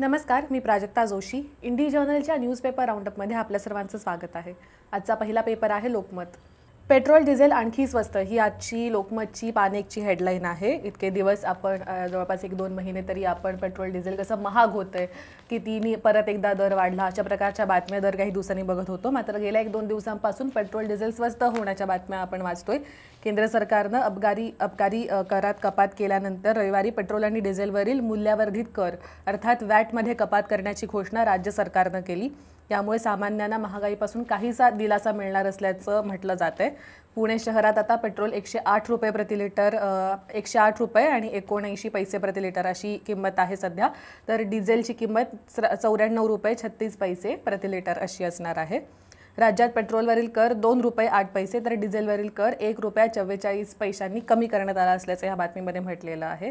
नमस्कार मी प्राजक्ता जोशी इंडी जर्नलच्या न्यूजपेपर राऊंडअपमध्ये आपल्या सर्वांचं स्वागत आहे आजचा पहिला पेपर आहे लोकमत पेट्रोल डिझेल आणखी स्वस्त ही आजची लोकमतची पानेकची हेडलाईन आहे इतके दिवस आपण जवळपास एक दोन महिने तरी आपण पेट्रोल डिझेल कसं महाग होतं कितीनी परत एकदा दर वाढला अशा प्रकारच्या बातम्या दर काही दिवसांनी बघत होतो मात्र गेल्या एक दोन दिवसांपासून पेट्रोल डिझेल स्वस्त होण्याच्या बातम्या आपण वाचतोय केंद्र सरकारनं अबकारी अबकारी करात कपात केल्यानंतर रविवारी पेट्रोल आणि डिझेलवरील मूल्यवर्धित कर अर्थात वॅटमध्ये कपात करण्याची घोषणा राज्य सरकारनं केली यामुळे सामान्यांना महागाईपासून काहीसा दिलासा मिळणार असल्याचं म्हटलं जात आहे पुणे शहरात आता पेट्रोल एकशे आठ रुपये प्रति लिटर एकशे आठ रुपये आणि एकोणऐंशी पैसे प्रति लिटर अशी किंमत आहे सध्या तर डिझेलची किंमत चौऱ्याण्णव रुपये छत्तीस पैसे प्रति लिटर अशी असणार आहे राज्यात पेट्रोलवरील कर दोन रुपये आठ पैसे तर डिझेलवरील कर एक रुपया चव्वेचाळीस पैशांनी कमी करण्यात आला असल्याचं या बातमीमध्ये म्हटलेलं आहे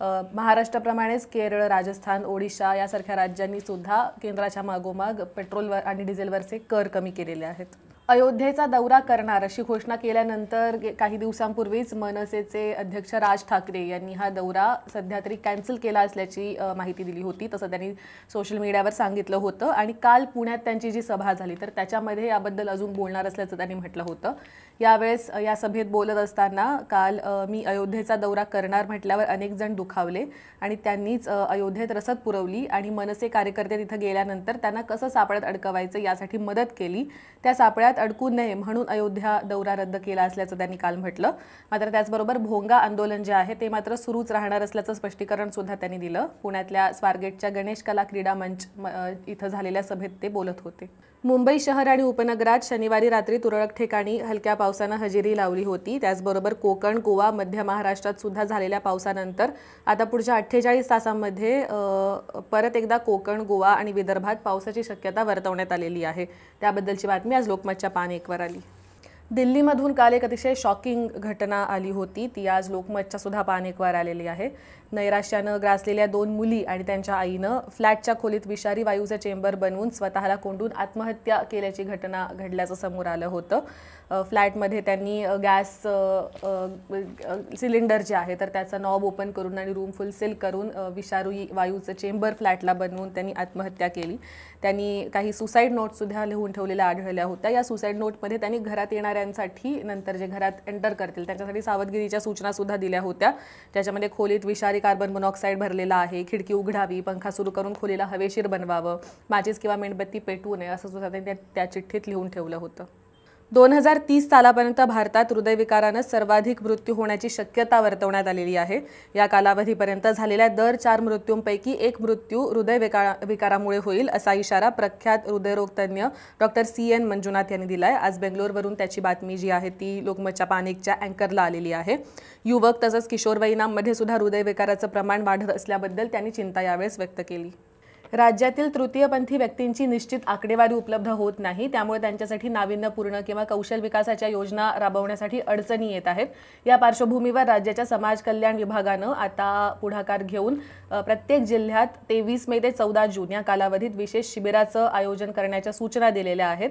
महाराष्ट्राप्रमाणेच केरळ राजस्थान ओडिशा यासारख्या राज्यांनी सुद्धा केंद्राच्या मागोमाग पेट्रोलवर आणि डिझेलवरचे कर कमी केलेले आहेत अयोध्येचा दौरा करणार अशी घोषणा केल्यानंतर काही दिवसांपूर्वीच मनसेचे अध्यक्ष राज ठाकरे यांनी हा दौरा सध्या तरी कॅन्सल केला असल्याची माहिती दिली होती तसं त्यांनी सोशल मीडियावर सांगितलं होतं आणि काल पुण्यात त्यांची जी सभा झाली तर त्याच्यामध्ये याबद्दल अजून बोलणार असल्याचं त्यांनी म्हटलं होतं यावेळेस या सभेत बोलत असताना काल मी अयोध्येचा दौरा करणार म्हटल्यावर अनेक जण दुखावले आणि त्यांनीच अयोध्येत रसद पुरवली आणि मनसे कार्यकर्ते तिथं गेल्यानंतर त्यांना कसं सापळ्यात अडकवायचं यासाठी मदत केली त्या सापळ्यात अडकू नये म्हणून अयोध्या दौरा रद्द केला असल्याचं त्यांनी काल म्हटलं मात्र त्याचबरोबर भोंगा आंदोलन जे आहे ते मात्र सुरूच राहणार असल्याचं स्पष्टीकरण सुद्धा त्यांनी दिलं पुण्यातल्या स्वारगेटच्या गणेश कला क्रीडा मंच इथं झालेल्या सभेत ते बोलत होते मुंबई शहर आणि उपनगरात शनिवारी रात्री तुरळक ठिकाणी हलक्या पावसानं हजेरी लावली होती त्याचबरोबर कोकण गोवा मध्य महाराष्ट्रात सुद्धा झालेल्या पावसानंतर आता पुढच्या अठ्ठेचाळीस तासांमध्ये परत एकदा कोकण गोवा आणि विदर्भात पावसाची शक्यता वर्तवण्यात आलेली आहे त्याबद्दलची बातमी आज लोकमतच्या पान एकवर आली दिल्लीमधून काल एक अतिशय शॉकिंग घटना आली होती ती आज लोकमतच्या सुद्धा पान एकवर आलेली आहे नैराश्यानं ग्रासलेल्या दोन मुली आणि त्यांच्या आईनं फ्लॅटच्या खोलीत विषारी वायूचं चेंबर बनवून स्वतःला कोंडून आत्महत्या केल्याची घटना घडल्याचं समोर आलं होतं फ्लॅटमध्ये त्यांनी गॅस सिलेंडर जे आहे तर त्याचा नॉब ओपन करून आणि रूम फुल सेल करून विषारू वायूचं चेंबर फ्लॅटला बनवून त्यांनी आत्महत्या केली त्यांनी काही सुसाईड नोटसुद्धा लिहून ठेवलेल्या आढळल्या होत्या या सुसाईड नोटमध्ये त्यांनी घरात येणाऱ्यांसाठी नंतर जे घरात एंटर करतील त्यांच्यासाठी सावधगिरीच्या सूचनासुद्धा दिल्या होत्या त्याच्यामध्ये खोलीत विषारी कार्बन मोनॉक्साईड भरलेला आहे खिडकी उघडावी पंखा सुरू करून खोलीला हवेशीर बनवावं माझीच किंवा मेणबत्ती पेटवू नये असं सुद्धा त्यांनी त्या चिठ्ठीत लिहून ठेवलं होतं दोन हजार तीस सालापर्यंत भारतात हृदयविकारानं सर्वाधिक मृत्यू होण्याची शक्यता वर्तवण्यात आलेली आहे या कालावधीपर्यंत झालेल्या दर चार मृत्यूंपैकी एक मृत्यू हृदय विकारामुळे होईल असा इशारा प्रख्यात हृदयरोगतज्ञ डॉक्टर सी एन मंजुनाथ यांनी दिला आहे आज बेंगलोरवरून त्याची बातमी जी आहे ती लोकमतच्या पानिकच्या अँकरला आलेली आहे युवक तसंच किशोरवयीनांमध्ये सुद्धा हृदयविकाराचं प्रमाण वाढत असल्याबद्दल त्यांनी चिंता यावेळेस व्यक्त केली राज्यातील तृतीयपंथी व्यक्तींची निश्चित आकडेवारी उपलब्ध होत नाही त्यामुळे त्यांच्यासाठी नाविन्यपूर्ण किंवा कौशल विकासाच्या योजना राबवण्यासाठी अडचणी येत आहेत या पार्श्वभूमीवर राज्याच्या समाज कल्याण विभागानं आता पुढाकार घेऊन प्रत्येक जिल्ह्यात तेवीस मे ते चौदा जून या कालावधीत विशेष शिबिराचं आयोजन करण्याच्या सूचना दिलेल्या आहेत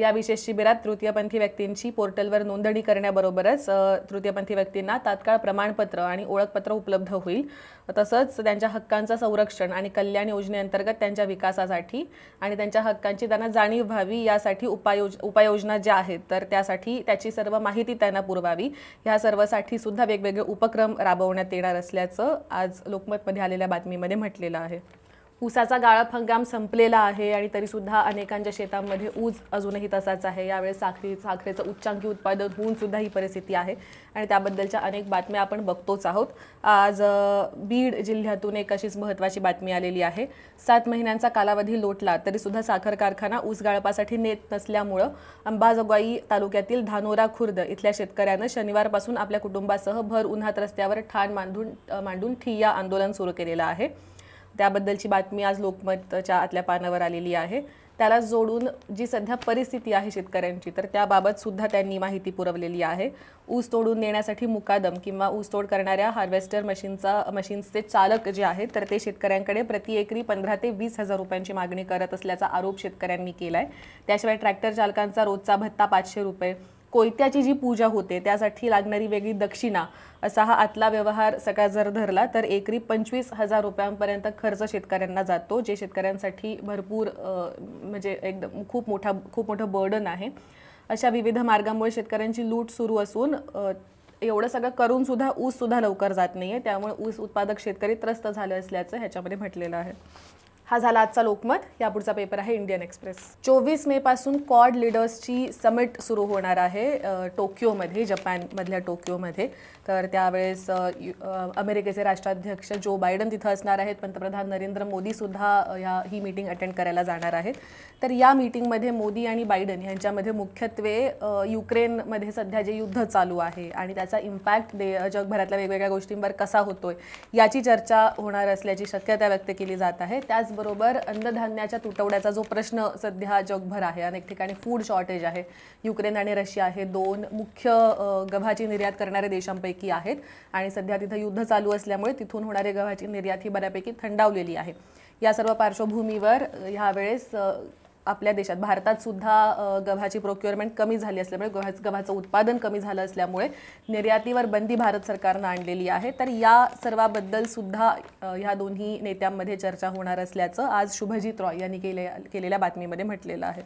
या विशेष शिबिरात तृतीयपंथी व्यक्तींची पोर्टलवर नोंदणी करण्याबरोबरच तृतीयपंथी व्यक्तींना तात्काळ प्रमाणपत्र आणि ओळखपत्र उपलब्ध होईल तसंच त्यांच्या हक्कांचं संरक्षण आणि कल्याण योजनेअंतर्गत त्यांच्या विकासासाठी आणि त्यांच्या हक्कांची त्यांना जाणीव व्हावी यासाठी उपायोज उपाययोजना ज्या आहेत तर त्यासाठी त्याची सर्व माहिती त्यांना पुरवावी ह्या सर्वसाठी सुद्धा वेगवेगळे उपक्रम राबवण्यात येणार असल्याचं आज लोकमतमध्ये आलेल्या बातमीमध्ये म्हटलेलं आहे ऊसाचा गाळप हंगाम संपलेला आहे आणि तरीसुद्धा अनेकांच्या शेतांमध्ये ऊस अजूनही तसाच आहे यावेळेस साखरी साखरेचं उच्चांकी उत्पादन होऊन सुद्धा ही परिस्थिती आहे आणि त्याबद्दलच्या अनेक बातम्या आपण बघतोच आहोत आज बीड जिल्ह्यातून एक अशीच महत्त्वाची बातमी आलेली आहे सात महिन्यांचा कालावधी लोटला तरीसुद्धा साखर कारखाना ऊस गाळपासाठी नेत नसल्यामुळं अंबाजोगाई तालुक्यातील धानोरा खुर्द इथल्या शेतकऱ्यानं शनिवारपासून आपल्या कुटुंबासह भर उन्हात रस्त्यावर ठाण मांडून मांडून ठिय्या आंदोलन सुरू केलेलं आहे त्याबद्दलची बातमी आज लोकमतच्या आतल्या पानावर आलेली आहे त्याला जोडून जी सध्या परिस्थिती आहे शेतकऱ्यांची तर त्याबाबत सुद्धा त्यांनी माहिती पुरवलेली आहे ऊस तोडून नेण्यासाठी मुकादम किंवा ऊस तोड करणाऱ्या हार्वेस्टर मशीनचा मशीन्सचे चालक जे आहेत तर ते शेतकऱ्यांकडे प्रति एकरी पंधरा ते वीस हजार रुपयांची मागणी करत असल्याचा आरोप शेतकऱ्यांनी केला आहे त्याशिवाय ट्रॅक्टर चालकांचा रोजचा भत्ता पाचशे रुपये कोयत्याची जी पूजा होते त्यासाठी लागणारी वेगळी दक्षिणा असा हा आतला व्यवहार सगळा जर धरला तर एकरी पंचवीस हजार रुपयांपर्यंत खर्च शेतकऱ्यांना जातो जे शेतकऱ्यांसाठी भरपूर म्हणजे एकदम खूप मोठा खूप मोठं बर्डन आहे अशा विविध मार्गामुळे शेतकऱ्यांची लूट सुरू असून एवढं सगळं करून सुद्धा ऊस सुद्धा लवकर जात आहे त्यामुळे ऊस उत्पादक शेतकरी त्रस्त झाले असल्याचं ह्याच्यामध्ये म्हटलेलं आहे हा झाला आजचा लोकमत यापुढचा पेपर आहे इंडियन एक्सप्रेस चोवीस मे पासून कॉड लिडर्सची समिट सुरू होणार आहे टोकियोमध्ये जपानमधल्या टोकियोमध्ये तर त्यावेळेस अमेरिकेचे राष्ट्राध्यक्ष जो बायडन तिथं असणार आहेत पंतप्रधान नरेंद्र मोदीसुद्धा या ही मीटिंग अटेंड करायला जाणार आहेत तर या मीटिंगमध्ये मोदी आणि बायडन यांच्यामध्ये मुख्यत्वे युक्रेनमध्ये सध्या जे युद्ध चालू आहे आणि त्याचा इम्पॅक्ट दे जगभरातल्या वेगवेगळ्या गोष्टींवर कसा होतोय याची चर्चा होणार असल्याची शक्यता व्यक्त केली जात आहे त्याचबरोबर त्याचबरोबर अन्नधान्याच्या तुटवड्याचा जो प्रश्न सध्या जगभर आहे अनेक ठिकाणी फूड शॉर्टेज आहे युक्रेन आणि रशिया हे दोन मुख्य गव्हाची निर्यात करणारे देशांपैकी आहेत आणि सध्या तिथं युद्ध चालू असल्यामुळे तिथून होणारी गव्हाची निर्यात ही बऱ्यापैकी थंडावलेली आहे या सर्व पार्श्वभूमीवर ह्यावेळेस आपल्या देशात भारतात सुद्धा गव्हाची प्रोक्युअरमेंट कमी झाली असल्यामुळे गव्हाचं उत्पादन कमी झालं असल्यामुळे निर्यातीवर बंदी भारत सरकारनं आणलेली आहे तर या सर्वाबद्दल सुद्धा ह्या दोन्ही नेत्यांमध्ये चर्चा होणार असल्याचं आज शुभजित रॉय यांनी केले केलेल्या बातमीमध्ये म्हटलेलं आहे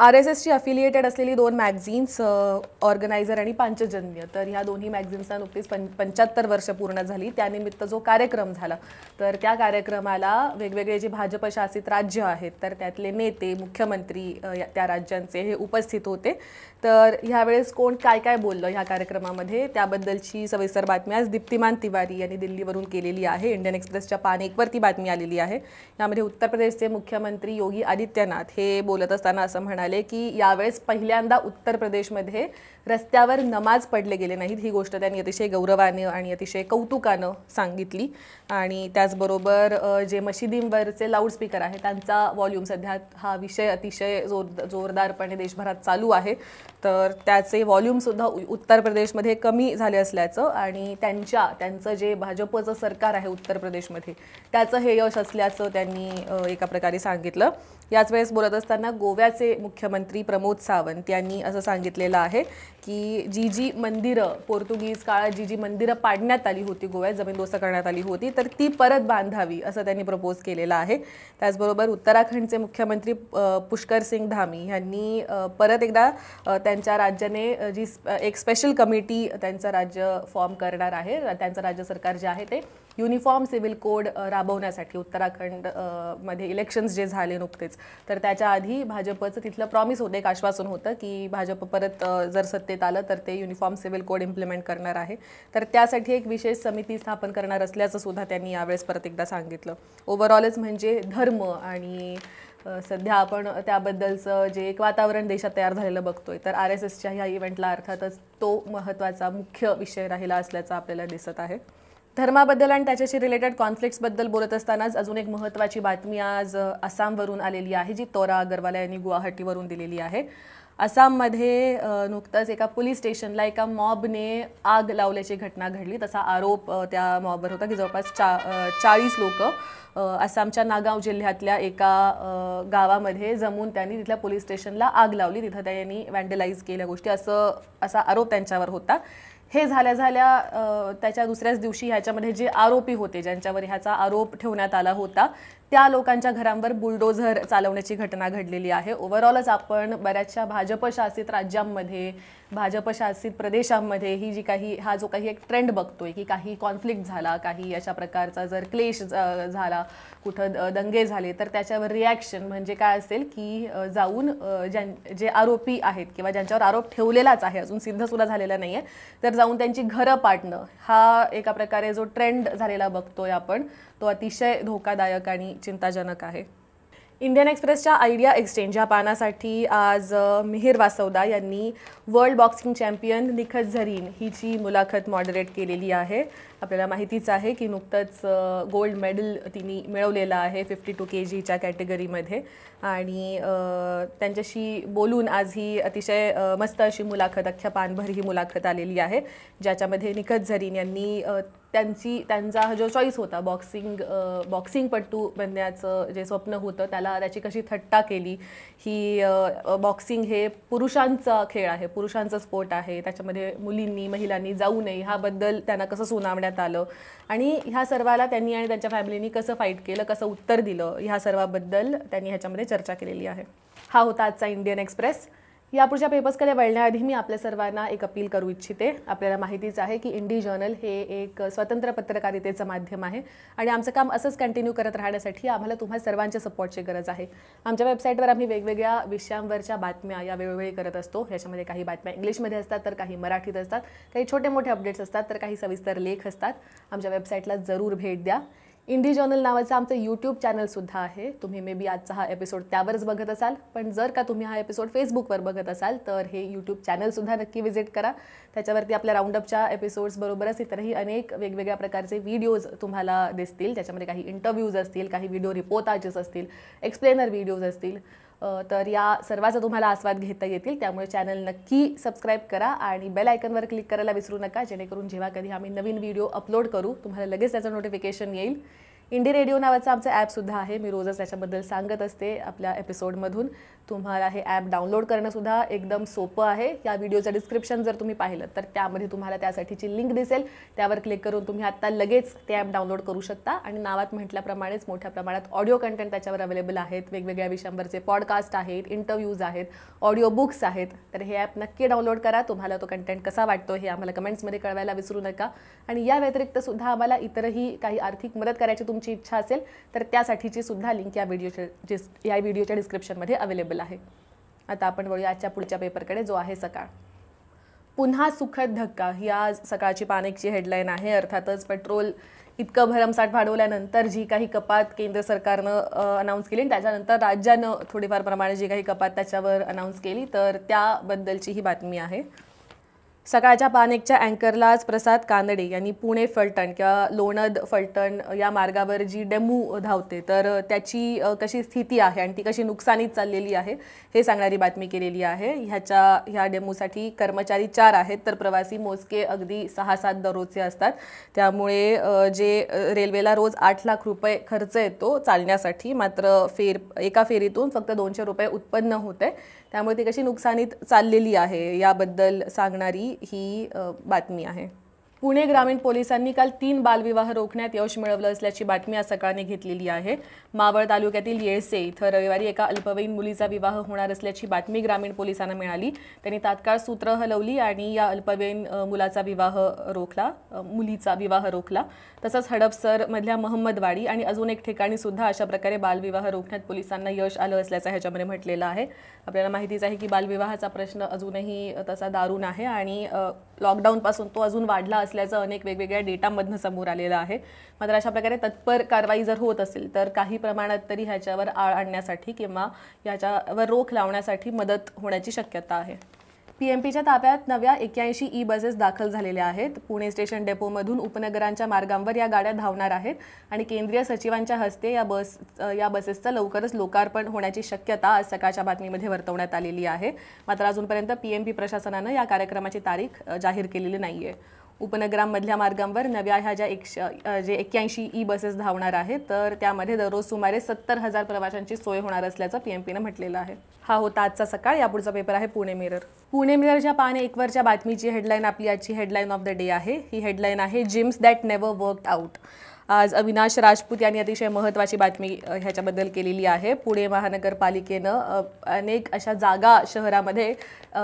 आर एस एसची अफिलिएटेड असलेली दोन मॅगझिन्स ऑर्गनायझर आणि पांचजन्य तर ह्या दोन्ही मॅग्झिन्सला नुकतीच पं पंच्याहत्तर वर्ष पूर्ण झाली त्यानिमित्त जो कार्यक्रम झाला तर त्या कार्यक्रमाला वेगवेगळे जे भाजप शासित राज्य आहेत तर त्यातले नेते मुख्यमंत्री त्या राज्यांचे हे उपस्थित होते तर ह्यावेळेस कोण काय काय बोललं ह्या कार्यक्रमामध्ये त्याबद्दलची सविस्तर बातमी आज दीप्तिमान तिवारी यांनी दिल्लीवरून केलेली आहे इंडियन एक्सप्रेसच्या पान एकवरती बातमी आलेली आहे यामध्ये उत्तर प्रदेशचे मुख्यमंत्री योगी आदित्यनाथ हे बोलत असताना असं म्हणा म्हणाले की यावेळेस पहिल्यांदा उत्तर प्रदेशमध्ये रस्त्यावर नमाज पडले गेले नाहीत ही गोष्ट त्यांनी अतिशय गौरवाने आणि अतिशय कौतुकानं सांगितली आणि त्याचबरोबर जे मशिदींवरचे लाऊडस्पीकर आहे त्यांचा वॉल्यूम सध्या हा विषय अतिशय जोर जोरदारपणे देशभरात चालू आहे तर त्याचे वॉल्यूमसुद्धा उत्तर प्रदेशमध्ये कमी झाले असल्याचं आणि त्यांच्या त्यांचं जे भाजपचं सरकार आहे उत्तर प्रदेशमध्ये त्याचं हे यश असल्याचं त्यांनी एका प्रकारे सांगितलं याच वेळेस बोलत असताना गोव्याचे मुख्यमंत्री प्रमोद सावंत यांनी असं सांगितलेलं आहे की जी जी मंदिरं पोर्तुगीज काळात जी जी मंदिरं पाडण्यात आली होती गोव्यात जमीनदोस्त करण्यात आली होती तर ती परत बांधावी असं त्यांनी प्रपोज केलेलं आहे त्याचबरोबर उत्तराखंडचे मुख्यमंत्री पुष्कर सिंग धामी यांनी परत एकदा त्यांच्या राज्याने जी एक स्पेशल कमिटी त्यांचं राज्य फॉर्म करणार आहे त्यांचं राज्य सरकार जे आहे ते युनिफॉर्म सिव्हिल कोड राबवण्यासाठी उत्तराखंड मध्ये इलेक्शन्स जे झाले नुकतेच तर त्याच्या आधी भाजपचं तिथलं प्रॉमिस होतं एक आश्वासन होतं की भाजप परत जर सत्तेत आलं तर ते युनिफॉर्म सिव्हिल कोड इम्प्लिमेंट करणार आहे तर त्यासाठी एक विशेष समिती स्थापन करणार असल्याचं सुद्धा त्यांनी यावेळेस परत एकदा सांगितलं ओव्हरऑलच म्हणजे धर्म आणि सध्या आपण त्याबद्दलचं जे एक वातावरण देशात तयार झालेलं बघतोय तर आर एस एसच्या ह्या इव्हेंटला अर्थातच तो महत्त्वाचा मुख्य विषय राहिला असल्याचं आपल्याला दिसत आहे धर्माबद्दल आणि त्याच्याशी रिलेटेड कॉन्फ्लिक्ट्सबद्दल बोलत असतानाच अजून एक महत्त्वाची बातमी आज आसामवरून आलेली आहे जी तोरा अगरवाला यांनी गुवाहाटीवरून दिलेली आहे आसाममध्ये नुकतंच एका पोलीस स्टेशनला एका मॉबने आग लावल्याची घटना घडली तसा आरोप त्या मॉबवर होता की जवळपास चा चाळीस लोक आसामच्या नागाव जिल्ह्यातल्या एका गावामध्ये जमून त्यांनी तिथल्या पोलीस स्टेशनला आग लावली तिथं त्यांनी व्हँडलाईज केल्या गोष्टी असं असा आरोप त्यांच्यावर होता हे झाल्या झाल्या त्याच्या दुसऱ्याच दिवशी ह्याच्यामध्ये जे आरोपी होते ज्यांच्यावर ह्याचा आरोप ठेवण्यात आला होता त्या लोकांच्या घरांवर बुलडोझर चालवण्याची घटना घडलेली आहे ओव्हरऑलच आपण बऱ्याचशा भाजपशासित राज्यांमध्ये भाजपशासित प्रदेशांमध्ये ही जी काही हा जो काही एक ट्रेंड बघतोय की काही कॉन्फ्लिक्ट झाला काही अशा प्रकारचा जर क्लेश झाला कुठं दंगे झाले तर त्याच्यावर रिॲक्शन म्हणजे काय असेल की जाऊन ज्यां जे आरोपी आहेत किंवा ज्यांच्यावर आरोप ठेवलेलाच आहे अजून सिद्धसुद्धा झालेला नाही आहे तर जाऊन त्यांची घरं पाडणं हा एका प्रकारे जो ट्रेंड झालेला बघतोय आपण तो अतिशय धोकादायक आणि चिंताजनक आहे इंडियन एक्सप्रेसच्या आयडिया एक्सचेंज या पानासाठी आज मिहिर वासवदा यांनी world boxing champion Nikhat Zareen हिची मुलाखत मॉडरेट केलेली आहे आपल्याला माहितीच आहे की नुकतंच गोल्ड मेडल तिने मिळवलेलं आहे फिफ्टी टू के जीच्या कॅटेगरीमध्ये आणि त्यांच्याशी बोलून आज ही अतिशय मस्त अशी मुलाखत अख्ख्या पानभर ही मुलाखत आलेली आहे ज्याच्यामध्ये निखत झरीन यांनी त्यांची त्यांचा जो चॉईस होता बॉक्सिंग बॉक्सिंगपटू बनण्याचं जे स्वप्न होतं त्याला त्याची कशी थट्टा केली ही बॉक्सिंग हे पुरुषांचा खेळ आहे पुरुषांचा स्पोर्ट आहे त्याच्यामध्ये मुलींनी महिलांनी जाऊ नये ह्याबद्दल त्यांना कसं सुनावण्यात आलं आणि ह्या सर्वाला त्यांनी आणि त्यांच्या फॅमिलीनी कसं फाईट केलं कसं उत्तर दिलं ह्या सर्वाबद्दल त्यांनी ह्याच्यामध्ये चर्चा केलेली आहे हा होता आजचा इंडियन एक्सप्रेस यापुढच्या पेपर्सकडे वळण्याआधी मी आपल्या सर्वांना एक अपील करू इच्छिते आपल्याला माहितीच आहे की इंडी जर्नल हे एक स्वतंत्र पत्रकारितेचं माध्यम आहे आणि आमचं काम असंच कंटिन्यू करत राहण्यासाठी आम्हाला तुम्हा सर्वांच्या सपोर्टची गरज आहे आमच्या वेबसाईटवर आम्ही वेगवेगळ्या विषयांवरच्या बातम्या या वेळोवेळी करत असतो ह्याच्यामध्ये काही बातम्या इंग्लिशमध्ये असतात तर काही मराठीत असतात काही छोटे मोठे अपडेट्स असतात तर काही सविस्तर लेख असतात आमच्या वेबसाईटला जरूर भेट द्या इंडी जर्नल नावाचं आमचं यूट्यूब चॅनलसुद्धा आहे तुम्ही मे बी आजचा हा एपिसोड त्यावरच बघत असाल पण जर का तुम्ही हा एपिसोड फेसबुकवर बघत असाल तर हे यूट्यूब चॅनलसुद्धा नक्की व्हिजिट करा त्याच्यावरती आपल्या राऊंडअपच्या एपिसोड्सबरोबरच इतरही अनेक वेगवेगळ्या प्रकारचे व्हिडिओज तुम्हाला दिसतील त्याच्यामध्ये काही इंटरव्ह्यूज असतील काही व्हिडिओ रिपोर्टाजेस असतील एक्सप्लेनर व्हिडिओज असतील तर या सर्वाचा तुम्हाला आस्वाद घेता येतील त्यामुळे चॅनल नक्की सबस्क्राईब करा आणि बेल आयकनवर क्लिक करायला विसरू नका जेणेकरून जेव्हा कधी आम्ही नवीन व्हिडिओ अपलोड करू तुम्हाला लगेच त्याचं नोटिफिकेशन येईल इंडी रेडिओ नावाचं आमचं ॲपसुद्धा आहे मी रोजच त्याच्याबद्दल सांगत असते आपल्या एपिसोडमधून तुम्हाला हे ॲप डाउनलोड करणंसुद्धा एकदम सोपं आहे या व्हिडिओचं डिस्क्रिप्शन जर तुम्ही पाहिलं तर त्यामध्ये तुम्हाला त्यासाठीची लिंक दिसेल त्यावर क्लिक करून तुम्ही आत्ता लगेच ते ॲप डाउनलोड करू शकता आणि नावात म्हटल्याप्रमाणेच मोठ्या प्रमाणात ऑडिओ कंटेंट त्याच्यावर अवेलेबल आहेत वेगवेगळ्या विषयांवरचे पॉडकास्ट आहेत इंटरव्ह्यूज आहेत ऑडिओ बुक्स आहेत तर हे ॲप नक्की डाउनलोड करा तुम्हाला तो कंटेंट कसा वाटतो हे आम्हाला कमेंट्समध्ये कळवायला विसरू नका आणि या व्यतिरिक्त सुद्धा आम्हाला इतरही काही आर्थिक मदत करायची तुमची इच्छा असेल तर त्यासाठीची सुद्धा लिंक या व्हिडिओच्या या व्हिडिओच्या डिस्क्रिप्शनमध्ये अवेलेबल अवेलेबल आहे आता आपण वळू आजच्या पुढच्या पेपरकडे जो आहे सकाळ पुन्हा सुखद धक्का ही आज सकाळची पाण्याची हेडलाईन आहे अर्थातच पेट्रोल इतकं भरमसाठ वाढवल्यानंतर जी काही कपात केंद्र सरकारनं अनाऊन्स केली आणि त्याच्यानंतर राज्यानं थोडीफार प्रमाणे जी काही कपात त्याच्यावर अनाऊन्स केली तर त्याबद्दलची ही बातमी आहे सकाळच्या पानेकच्या अँकरलाच प्रसाद कानडे यांनी पुणे फलटण किंवा लोणद फलटण या मार्गावर जी डेमू धावते तर त्याची कशी स्थिती आहे आणि ती कशी नुकसानीत चाललेली आहे हे सांगणारी बातमी केलेली आहे ह्याच्या ह्या डेमूसाठी कर्मचारी चार आहेत तर प्रवासी मोजके अगदी सहा सात दररोजचे असतात त्यामुळे जे रेल्वेला रोज आठ लाख रुपये खर्च येतो चालण्यासाठी मात्र फेर एका फेरीतून फक्त दोनशे रुपये उत्पन्न होते त्यामुळे ती कशी नुकसानीत चाललेली आहे याबद्दल सांगणारी ही बातमी आहे पुणे ग्रामीण पोलिसांनी काल तीन बालविवाह रोखण्यात यश मिळवलं असल्याची बातमी आज सकाळने घेतलेली आहे मावळ तालुक्यातील येळसे इथं रविवारी एका अल्पवयीन मुलीचा विवाह होणार असल्याची बातमी ग्रामीण पोलिसांना मिळाली त्यांनी तात्काळ सूत्र हलवली आणि या अल्पवयीन मुलाचा विवाह रोखला मुलीचा विवाह रोखला तसंच हडपसरमधल्या महम्मदवाडी आणि अजून एक ठिकाणी सुद्धा अशा प्रकारे बालविवाह रोखण्यात पोलिसांना यश आलं असल्याचं ह्याच्यामध्ये म्हटलेलं आहे आपल्याला माहितीच आहे की बालविवाहाचा प्रश्न अजूनही तसा दारुण आहे आणि लॉकडाऊनपासून तो अजून वाढला असल्याचं अनेक वेगवेगळ्या डेटामधनं समोर आलेलं आहे मात्र अशा प्रकारे तत्पर कारवाई जर होत असेल तर काही प्रमाणात तरी ह्याच्यावर आळ आणण्यासाठी किंवा ह्याच्यावर रोख लावण्यासाठी मदत होण्याची शक्यता आहे पी एम पीच्या ताब्यात नव्या एक्क्याऐंशी ई बसेस दाखल झालेल्या आहेत पुणे स्टेशन डेपोमधून उपनगरांच्या मार्गांवर या गाड्या धावणार आहेत आणि केंद्रीय सचिवांच्या हस्ते या बस या बसेसचं लवकरच लोकार्पण होण्याची शक्यता आज सकाळच्या बातमीमध्ये वर्तवण्यात आलेली आहे मात्र अजूनपर्यंत पी एम पी प्रशासनानं या कार्यक्रमाची तारीख जाहीर केलेली नाही उपनगरांमधल्या मार्गांवर नव्या ह्या ज्या एकशे जे एक्क्याऐंशी ई बसेस धावणार आहेत तर त्यामध्ये दररोज सुमारे सत्तर हजार प्रवाशांची सोय होणार असल्याचं पी एम म्हटलेलं आहे हा होता आजचा सकाळ यापुढचा पेपर आहे पुणे मिरर पुणे मिररच्या पान एकवरच्या बातमीची हेडलाईन आपली आजची हेडलाईन ऑफ द डे आहे ही हेडलाईन आहे gyms that never worked out आज अविनाश राजपूत यांनी अतिशय महत्त्वाची बातमी ह्याच्याबद्दल केलेली आहे पुणे महानगरपालिकेनं अनेक अशा जागा शहरामध्ये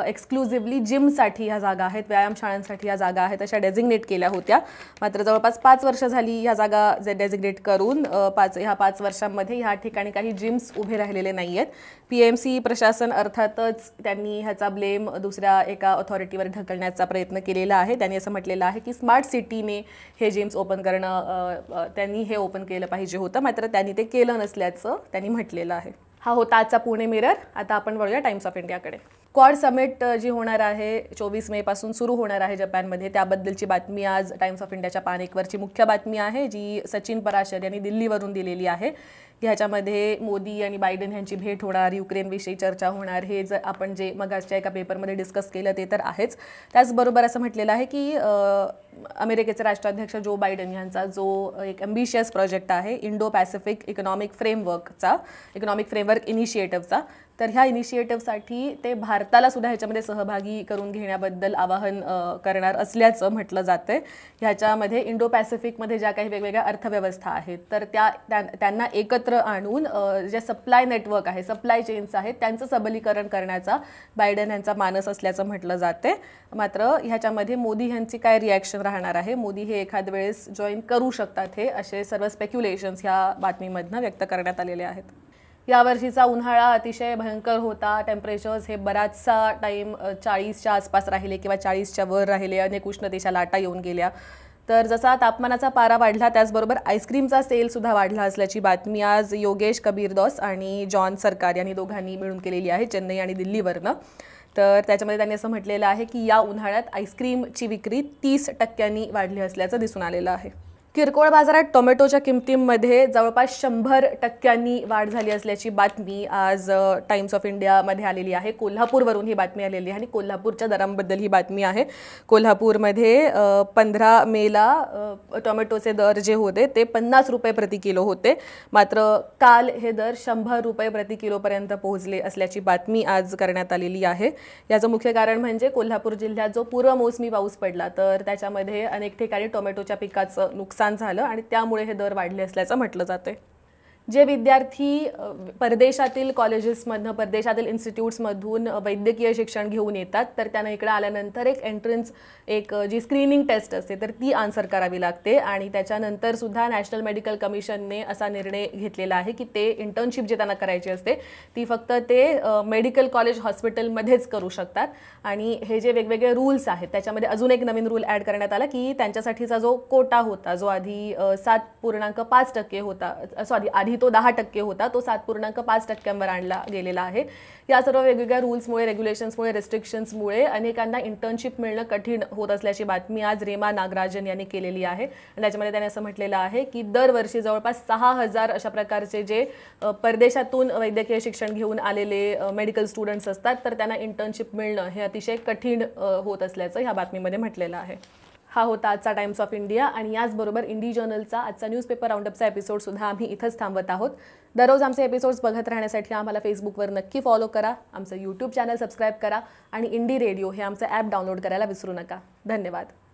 एक्सक्लुझिव्हली जिमसाठी ह्या जागा आहेत व्यायामशाळांसाठी ह्या जागा आहेत अशा डेझिग्नेट केल्या होत्या मात्र जवळपास पाच वर्ष झाली ह्या जागा जे डेझिग्नेट करून पाच ह्या पाच वर्षांमध्ये ह्या ठिकाणी काही जिम्स उभे राहिलेले नाही आहेत पी एम सी प्रशासन अर्थातच त्यांनी ह्याचा ब्लेम दुसऱ्या एका ऑथॉरिटीवर ढकलण्याचा प्रयत्न केलेला आहे त्यांनी असं म्हटलेलं आहे की स्मार्ट सिटीने हे जिम्स ओपन करणं त्यांनी हे ओपन केलं पाहिजे होतं मात्र त्यांनी ते केलं नसल्याचं त्यांनी म्हटलेलं आहे हा होता आजचा पुणे मिरर आता आपण वळूया टाइम्स ऑफ इंडियाकडे क्वाड समिट जी होणार आहे चोवीस मे पासून सुरू होणार आहे जपानमध्ये त्याबद्दलची बातमी आज टाइम्स ऑफ इंडियाच्या पान एकवरची मुख्य बातमी आहे जी सचिन पराशर यांनी दिल्लीवरून दिलेली आहे ह्याच्यामध्ये मोदी आणि बायडन यांची भेट होणार युक्रेनविषयी चर्चा होणार हे जर आपण जे आजच्या एका पेपरमध्ये डिस्कस केलं ते तर आहेच त्याचबरोबर असं म्हटलेलं आहे की अमेरिकेचे राष्ट्राध्यक्ष जो बायडन यांचा जो एक अम्बिशियस प्रोजेक्ट आहे इंडो पॅसिफिक इकॉनॉमिक फ्रेमवर्कचा इकॉनॉमिक फ्रेमवर्क इनिशिएटिव्हचा तर ह्या इनिशिएटिव्हसाठी ते भारताला सुद्धा ह्याच्यामध्ये सहभागी करून घेण्याबद्दल आवाहन करणार असल्याचं म्हटलं जातं आहे ह्याच्यामध्ये इंडो पॅसिफिकमध्ये ज्या काही वेगवेगळ्या अर्थव्यवस्था आहेत तर त्या त्यांना एकत्र आणून जे सप्लाय नेटवर्क आहे सप्लाय चेन्स आहेत त्यांचं सबलीकरण करण्याचा बायडन यांचा मानस असल्याचं म्हटलं जाते मात्र ह्याच्यामध्ये मोदी यांची काय रिॲक्शन राहणार आहे मोदी हे एखाद वेळेस जॉईन करू शकतात हे असे सर्व स्पेक्युलेशन्स ह्या बातमीमधनं व्यक्त करण्यात आलेले आहेत यावर्षीचा उन्हाळा अतिशय भयंकर होता टेम्परेचर्स हे बराचसा टाईम चाळीसच्या आसपास राहिले किंवा चाळीसच्या वर राहिले अनेक उष्णतेच्या लाटा येऊन गेल्या तर जसा तापमानाचा पारा वाढला त्याचबरोबर आईस्क्रीमचा सेलसुद्धा वाढला असल्याची बातमी आज योगेश कबीरदॉस आणि जॉन सरकार यांनी दोघांनी मिळून केलेली आहे चेन्नई आणि दिल्लीवरनं तर त्याच्यामध्ये त्यांनी असं म्हटलेलं आहे की या उन्हाळ्यात आईस्क्रीमची विक्री तीस टक्क्यांनी वाढली असल्याचं दिसून आलेलं आहे किरकोळ बाजारात टोमॅटोच्या किमतींमध्ये जवळपास शंभर टक्क्यांनी वाढ झाली असल्याची बातमी आज टाइम्स ऑफ इंडियामध्ये आलेली आहे कोल्हापूरवरून ही बातमी आलेली आहे आणि कोल्हापूरच्या दरांबद्दल ही बातमी आहे कोल्हापूरमध्ये पंधरा मेला टोमॅटोचे दर जे होते ते पन्नास रुपये प्रति किलो होते मात्र काल हे दर शंभर रुपये प्रति किलोपर्यंत पोहोचले असल्याची बातमी आज करण्यात आलेली आहे याचं मुख्य कारण म्हणजे कोल्हापूर जिल्ह्यात जो पूर्व मोसमी पाऊस पडला तर त्याच्यामध्ये अनेक ठिकाणी टोमॅटोच्या पिकाचं नुकसान नुकसान झालं आणि त्यामुळे हे दर वाढले असल्याचं म्हटलं जाते जे विद्यार्थी परदेशातील कॉलेजेसमधनं परदेशातील इन्स्टिट्यूट्समधून वैद्यकीय शिक्षण घेऊन येतात तर त्यांना इकडे आल्यानंतर एक एंट्रन्स एक जी स्क्रीनिंग टेस्ट असते तर ती आन्सर करावी लागते आणि त्याच्यानंतर सुद्धा नॅशनल मेडिकल कमिशनने असा निर्णय घेतलेला आहे की ते इंटर्नशिप जे त्यांना करायची असते ती फक्त ते मेडिकल कॉलेज हॉस्पिटलमध्येच करू शकतात आणि हे जे वेगवेगळे रूल्स आहेत त्याच्यामध्ये अजून एक नवीन रूल ॲड करण्यात आला की त्यांच्यासाठीचा जो कोटा होता जो आधी सात पूर्णांक पाच टक्के होता सॉरी आधी तो दहा टक्के होता तो सात पूर्णांक पाच टक्क्यांवर आणला गेलेला आहे या सर्व वेगवेगळ्या रूल्समुळे रेग्युलेशन्समुळे रेस्ट्रिक्शन्समुळे अनेकांना इंटर्नशिप मिळणं कठीण होत असल्याची बातमी आज रेमा नागराजन यांनी केलेली आहे आणि त्याच्यामध्ये त्याने असं म्हटलेलं आहे की दरवर्षी जवळपास सहा हजार अशा प्रकारचे जे परदेशातून वैद्यकीय शिक्षण घेऊन आलेले मेडिकल स्टुडंट्स असतात तर त्यांना इंटर्नशिप मिळणं हे अतिशय कठीण होत असल्याचं ह्या बातमीमध्ये म्हटलेलं आहे हा होता आजचा टाइम्स ऑफ इंडिया आणि याचबरोबर इंडी जर्नलचा आजचा न्यूजपेपर राऊंडअपचा एपिसोडसुद्धा आम्ही इथंच थांबत आहोत दररोज आमचे एपिसोड्स बघत राहण्यासाठी आम्हाला फेसबुकवर नक्की फॉलो करा आमचं यूट्यूब चॅनल सबस्क्राईब करा आणि इंडी रेडिओ हे आमचं ॲप डाउनलोड करायला विसरू नका धन्यवाद